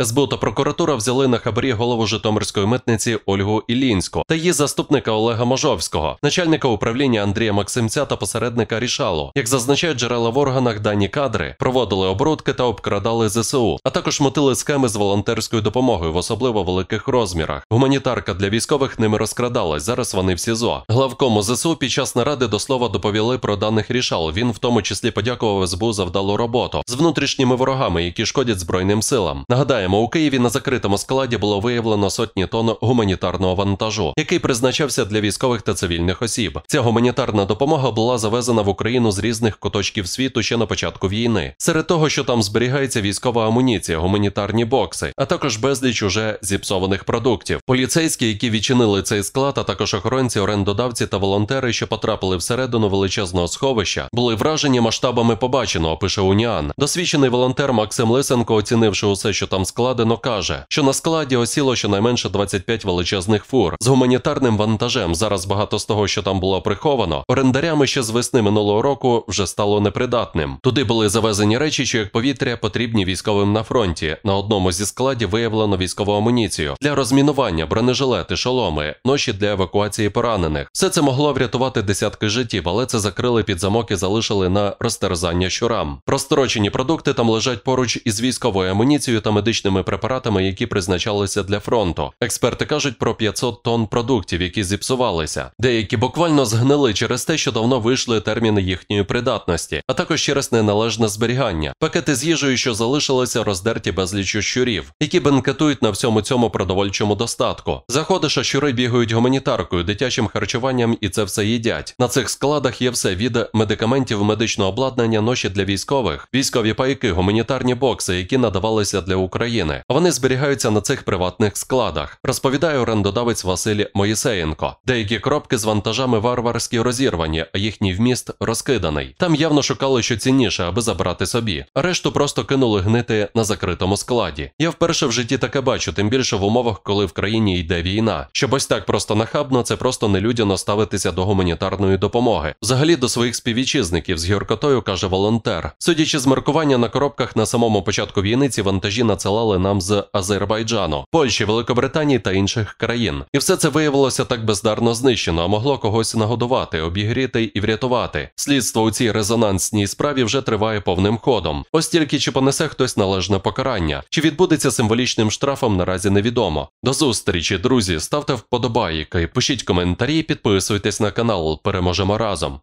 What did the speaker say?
СБУ та прокуратура взяли на хабарі голову Житомирської митниці Ольгу Ілінську та її заступника Олега Можовського, начальника управління Андрія Максимця та посередника Рішалу. Як зазначають джерела в органах, дані кадри проводили оборудки та обкрадали ЗСУ, а також мотили схеми з волонтерською допомогою в особливо великих розмірах. Гуманітарка для військових ними розкрадалась. Зараз вони в СІЗО. Главкому ЗСУ під час наради до слова доповіли про даних рішал. Він в тому числі подякував СБУ за вдалу роботу з внутрішніми ворогами, які шкодять збройним силам. Нагадаємо. Нагадаємо, у Києві на закритому складі було виявлено сотні тонн гуманітарного вантажу, який призначався для військових та цивільних осіб. Ця гуманітарна допомога була завезена в Україну з різних куточків світу ще на початку війни. Серед того, що там зберігається військова амуніція, гуманітарні бокси, а також безліч уже зіпсованих продуктів. Поліцейські, які відчинили цей склад, а також охоронці, орендодавці та волонтери, що потрапили всередину величезного сховища, були вражені масштабами побаченого, пише Уніан. Досвідчений волонтер Максим Лисенко, оцінивши усе, що там складається, складено, каже, що на складі осіло щонайменше 25 величезних фур з гуманітарним вантажем. Зараз багато з того, що там було приховано, орендарями ще з весни минулого року вже стало непридатним. Туди були завезені речі, що як повітря потрібні військовим на фронті. На одному зі складів виявлено військову амуніцію для розмінування, бронежилети, шоломи, ноші для евакуації поранених. Все це могло врятувати десятки життів, але це закрили під замок і залишили на розтерзання щурам. Прострочені продукти там лежать поруч із військовою амуніцією та медичним хімічними препаратами, які призначалися для фронту. Експерти кажуть про 500 тонн продуктів, які зіпсувалися. Деякі буквально згнили через те, що давно вийшли терміни їхньої придатності, а також через неналежне зберігання. Пакети з їжею, що залишилися роздерті безліч щурів, які бенкетують на всьому цьому продовольчому достатку. Заходиш, а щури бігають гуманітаркою, дитячим харчуванням і це все їдять. На цих складах є все від медикаментів, медичного обладнання, ноші для військових, військові пайки, гуманітарні бокси, які надавалися для України. України. Вони зберігаються на цих приватних складах, розповідає орендодавець Василь Моїсеєнко. Деякі коробки з вантажами варварські розірвані, а їхній вміст розкиданий. Там явно шукали що цінніше, аби забрати собі. Решту просто кинули гнити на закритому складі. Я вперше в житті таке бачу, тим більше в умовах, коли в країні йде війна. Щоб ось так просто нахабно, це просто нелюдяно ставитися до гуманітарної допомоги. Взагалі до своїх співвітчизників з гіркотою каже волонтер. Судячи з маркування на коробках на самому початку війни, ці вантажі надсилали надсилали нам з Азербайджану, Польщі, Великобританії та інших країн. І все це виявилося так бездарно знищено, а могло когось нагодувати, обігріти і врятувати. Слідство у цій резонансній справі вже триває повним ходом. Ось тільки чи понесе хтось належне покарання, чи відбудеться символічним штрафом, наразі невідомо. До зустрічі, друзі, ставте вподобайки, пишіть коментарі, підписуйтесь на канал. Переможемо разом.